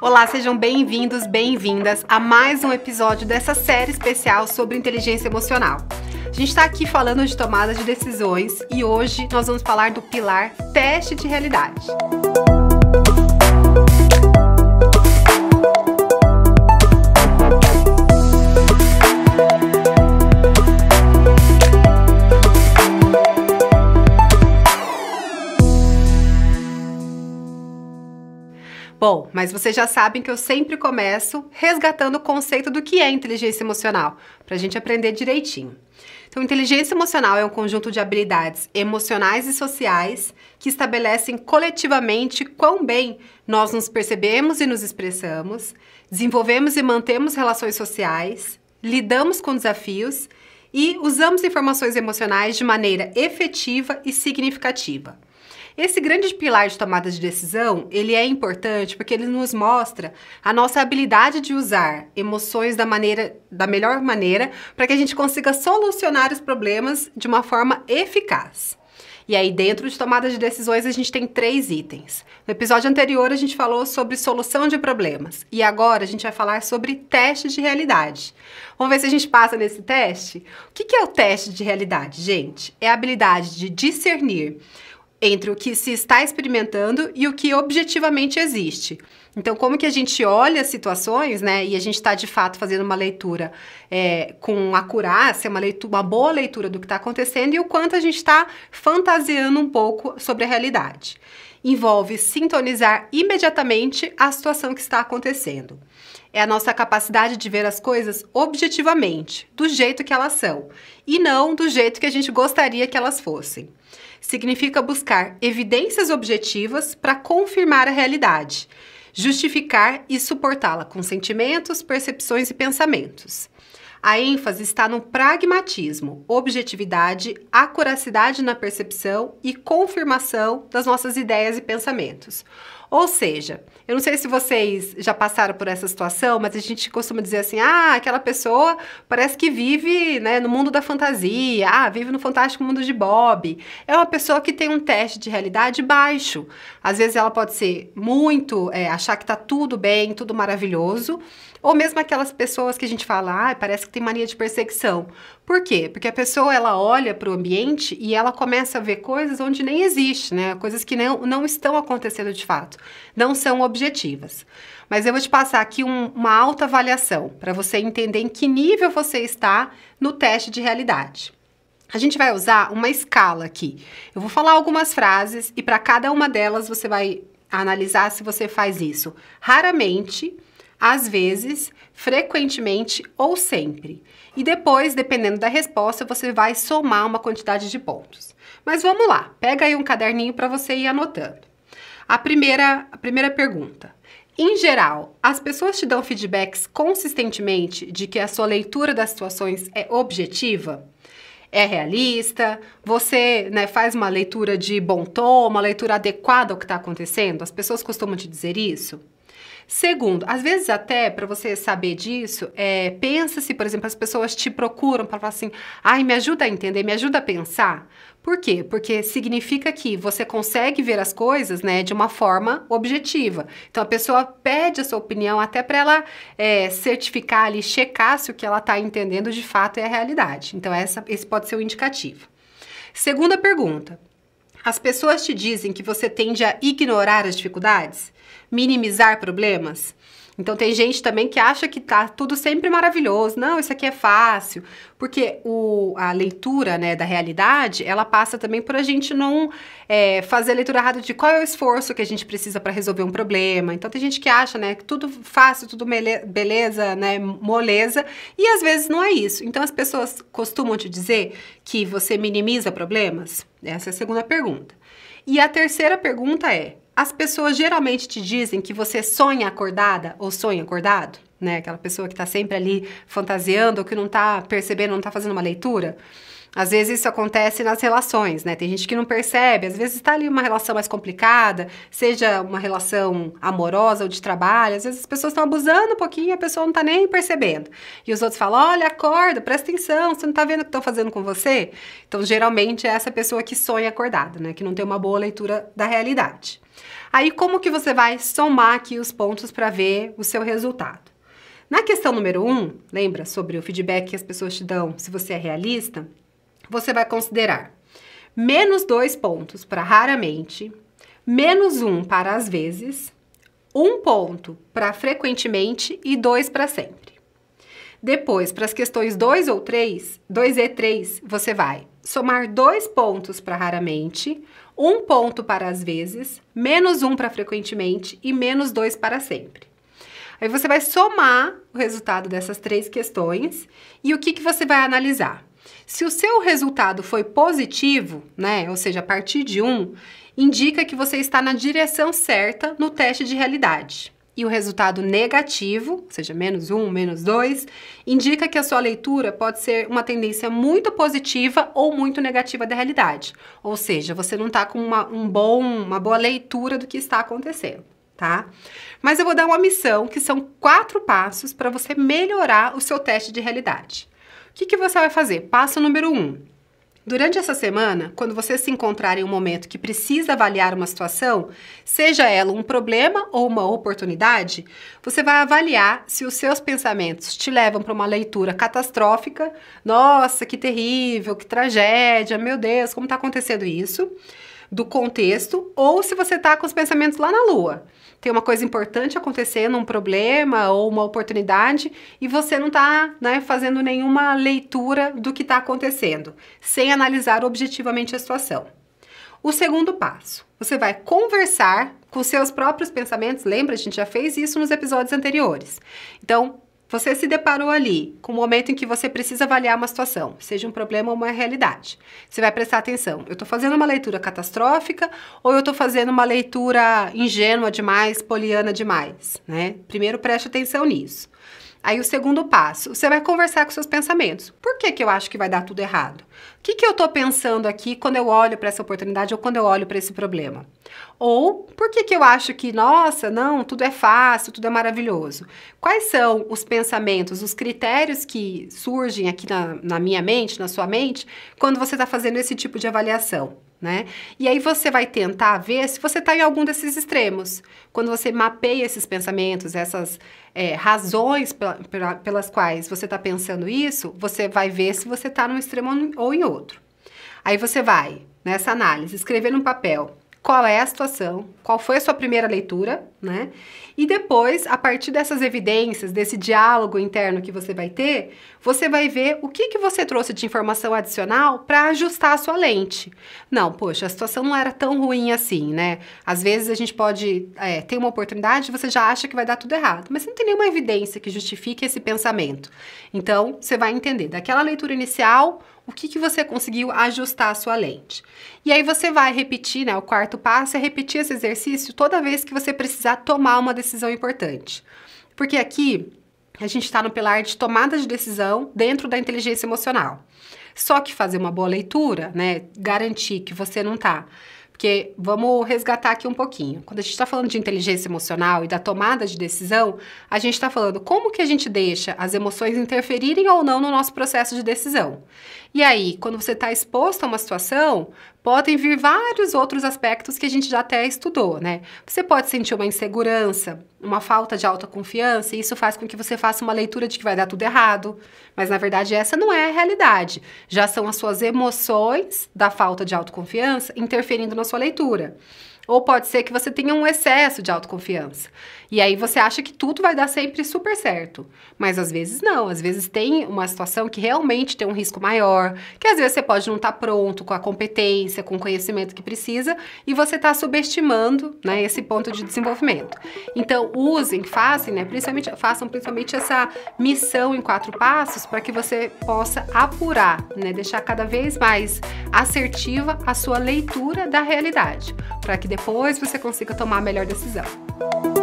Olá, sejam bem-vindos, bem-vindas a mais um episódio dessa série especial sobre inteligência emocional. A gente está aqui falando de tomada de decisões e hoje nós vamos falar do pilar teste de realidade. Bom, mas vocês já sabem que eu sempre começo resgatando o conceito do que é inteligência emocional, para a gente aprender direitinho. Então, inteligência emocional é um conjunto de habilidades emocionais e sociais que estabelecem coletivamente quão bem nós nos percebemos e nos expressamos, desenvolvemos e mantemos relações sociais, lidamos com desafios e usamos informações emocionais de maneira efetiva e significativa. Esse grande pilar de tomada de decisão, ele é importante porque ele nos mostra a nossa habilidade de usar emoções da maneira da melhor maneira para que a gente consiga solucionar os problemas de uma forma eficaz. E aí, dentro de tomada de decisões, a gente tem três itens. No episódio anterior, a gente falou sobre solução de problemas. E agora a gente vai falar sobre teste de realidade. Vamos ver se a gente passa nesse teste? O que é o teste de realidade, gente? É a habilidade de discernir entre o que se está experimentando e o que objetivamente existe. Então, como que a gente olha as situações, né? E a gente está de fato fazendo uma leitura é, com acurácia, uma, leitura, uma boa leitura do que está acontecendo e o quanto a gente está fantasiando um pouco sobre a realidade. Envolve sintonizar imediatamente a situação que está acontecendo. É a nossa capacidade de ver as coisas objetivamente, do jeito que elas são, e não do jeito que a gente gostaria que elas fossem significa buscar evidências objetivas para confirmar a realidade, justificar e suportá-la com sentimentos, percepções e pensamentos. A ênfase está no pragmatismo, objetividade, acuracidade na percepção e confirmação das nossas ideias e pensamentos. Ou seja, eu não sei se vocês já passaram por essa situação, mas a gente costuma dizer assim: ah, aquela pessoa parece que vive né, no mundo da fantasia, ah, vive no fantástico mundo de Bob. É uma pessoa que tem um teste de realidade baixo. Às vezes ela pode ser muito, é, achar que tá tudo bem, tudo maravilhoso, ou mesmo aquelas pessoas que a gente fala, ah, parece que tem mania de perseguição. Por quê? Porque a pessoa ela olha para o ambiente e ela começa a ver coisas onde nem existe, né? Coisas que não, não estão acontecendo de fato, não são objetivas. Mas eu vou te passar aqui um, uma alta avaliação para você entender em que nível você está no teste de realidade. A gente vai usar uma escala aqui. Eu vou falar algumas frases e para cada uma delas você vai analisar se você faz isso. Raramente, às vezes, frequentemente ou sempre. E depois, dependendo da resposta, você vai somar uma quantidade de pontos. Mas vamos lá, pega aí um caderninho para você ir anotando. A primeira, a primeira pergunta. Em geral, as pessoas te dão feedbacks consistentemente de que a sua leitura das situações é objetiva? É realista? Você né, faz uma leitura de bom tom, uma leitura adequada ao que está acontecendo? As pessoas costumam te dizer isso? Segundo, às vezes até para você saber disso, é, pensa se, por exemplo, as pessoas te procuram para falar assim: "Ai, me ajuda a entender, me ajuda a pensar". Por quê? Porque significa que você consegue ver as coisas, né, de uma forma objetiva. Então a pessoa pede a sua opinião até para ela é, certificar ali, checar se o que ela está entendendo de fato é a realidade. Então essa, esse pode ser o indicativo. Segunda pergunta: as pessoas te dizem que você tende a ignorar as dificuldades? Minimizar problemas? Então tem gente também que acha que tá tudo sempre maravilhoso. Não, isso aqui é fácil. Porque o, a leitura né, da realidade, ela passa também por a gente não é, fazer a leitura errada de qual é o esforço que a gente precisa para resolver um problema. Então tem gente que acha né, que tudo fácil, tudo beleza, né, moleza. E às vezes não é isso. Então as pessoas costumam te dizer que você minimiza problemas? Essa é a segunda pergunta. E a terceira pergunta é: as pessoas geralmente te dizem que você sonha acordada ou sonha acordado? né? Aquela pessoa que está sempre ali fantasiando, ou que não está percebendo, não está fazendo uma leitura. Às vezes isso acontece nas relações, né? Tem gente que não percebe, às vezes está ali uma relação mais complicada, seja uma relação amorosa ou de trabalho, às vezes as pessoas estão abusando um pouquinho e a pessoa não está nem percebendo. E os outros falam: olha, acorda, presta atenção, você não está vendo o que estão fazendo com você? Então, geralmente é essa pessoa que sonha acordada, né? Que não tem uma boa leitura da realidade. Aí, como que você vai somar aqui os pontos para ver o seu resultado? Na questão número 1, um, lembra sobre o feedback que as pessoas te dão se você é realista? Você vai considerar menos dois pontos para raramente, menos um para às vezes, um ponto para frequentemente e dois para sempre. Depois, para as questões 2 ou 3, 2 e 3, você vai somar dois pontos para raramente, um ponto para às vezes, menos um para frequentemente e menos dois para sempre. Aí você vai somar o resultado dessas três questões e o que, que você vai analisar. Se o seu resultado foi positivo, né, ou seja, a partir de 1, um, indica que você está na direção certa no teste de realidade. E o resultado negativo, ou seja, menos 1, menos 2, indica que a sua leitura pode ser uma tendência muito positiva ou muito negativa da realidade. Ou seja, você não está com uma, um bom, uma boa leitura do que está acontecendo tá? Mas eu vou dar uma missão que são quatro passos para você melhorar o seu teste de realidade. O que, que você vai fazer? Passo número um. Durante essa semana, quando você se encontrar em um momento que precisa avaliar uma situação, seja ela um problema ou uma oportunidade, você vai avaliar se os seus pensamentos te levam para uma leitura catastrófica, nossa, que terrível, que tragédia, meu Deus, como está acontecendo isso? do contexto ou se você está com os pensamentos lá na lua. Tem uma coisa importante acontecendo, um problema ou uma oportunidade e você não está né, fazendo nenhuma leitura do que está acontecendo, sem analisar objetivamente a situação. O segundo passo, você vai conversar com seus próprios pensamentos. Lembra, a gente já fez isso nos episódios anteriores. Então, você se deparou ali com um momento em que você precisa avaliar uma situação, seja um problema ou uma realidade. Você vai prestar atenção. Eu estou fazendo uma leitura catastrófica ou eu estou fazendo uma leitura ingênua demais, poliana demais, né? Primeiro preste atenção nisso. Aí o segundo passo, você vai conversar com seus pensamentos. Por que, que eu acho que vai dar tudo errado? O que, que eu estou pensando aqui quando eu olho para essa oportunidade ou quando eu olho para esse problema? Ou por que, que eu acho que, nossa, não, tudo é fácil, tudo é maravilhoso? Quais são os pensamentos, os critérios que surgem aqui na, na minha mente, na sua mente, quando você está fazendo esse tipo de avaliação? né? E aí você vai tentar ver se você está em algum desses extremos. Quando você mapeia esses pensamentos, essas é, razões pela, pelas quais você está pensando isso, você vai ver se você está num extremo ou em outro. Aí você vai, nessa análise, escrever num papel qual é a situação, qual foi a sua primeira leitura, né? E depois, a partir dessas evidências, desse diálogo interno que você vai ter, você vai ver o que, que você trouxe de informação adicional para ajustar a sua lente. Não, poxa, a situação não era tão ruim assim, né? Às vezes a gente pode é, ter uma oportunidade e você já acha que vai dar tudo errado, mas não tem nenhuma evidência que justifique esse pensamento. Então, você vai entender daquela leitura inicial o que, que você conseguiu ajustar a sua lente. E aí você vai repetir, né? O quarto passo é repetir esse exercício toda vez que você precisar tomar uma decisão importante. Porque aqui a gente está no pilar de tomada de decisão dentro da inteligência emocional. Só que fazer uma boa leitura, né? Garantir que você não está porque vamos resgatar aqui um pouquinho. Quando a gente está falando de inteligência emocional e da tomada de decisão, a gente está falando como que a gente deixa as emoções interferirem ou não no nosso processo de decisão. E aí, quando você está exposto a uma situação, podem vir vários outros aspectos que a gente já até estudou, né? Você pode sentir uma insegurança, uma falta de autoconfiança, e isso faz com que você faça uma leitura de que vai dar tudo errado. Mas na verdade, essa não é a realidade. Já são as suas emoções da falta de autoconfiança interferindo na sua leitura. Ou pode ser que você tenha um excesso de autoconfiança. E aí você acha que tudo vai dar sempre super certo. Mas às vezes não. Às vezes tem uma situação que realmente tem um risco maior, que às vezes você pode não estar tá pronto com a competência, com o conhecimento que precisa, e você está subestimando né, esse ponto de desenvolvimento. Então, usem, façam, né, principalmente, façam principalmente essa missão em quatro passos para que você possa apurar, né, deixar cada vez mais assertiva a sua leitura da realidade. Para que depois você consiga tomar a melhor decisão.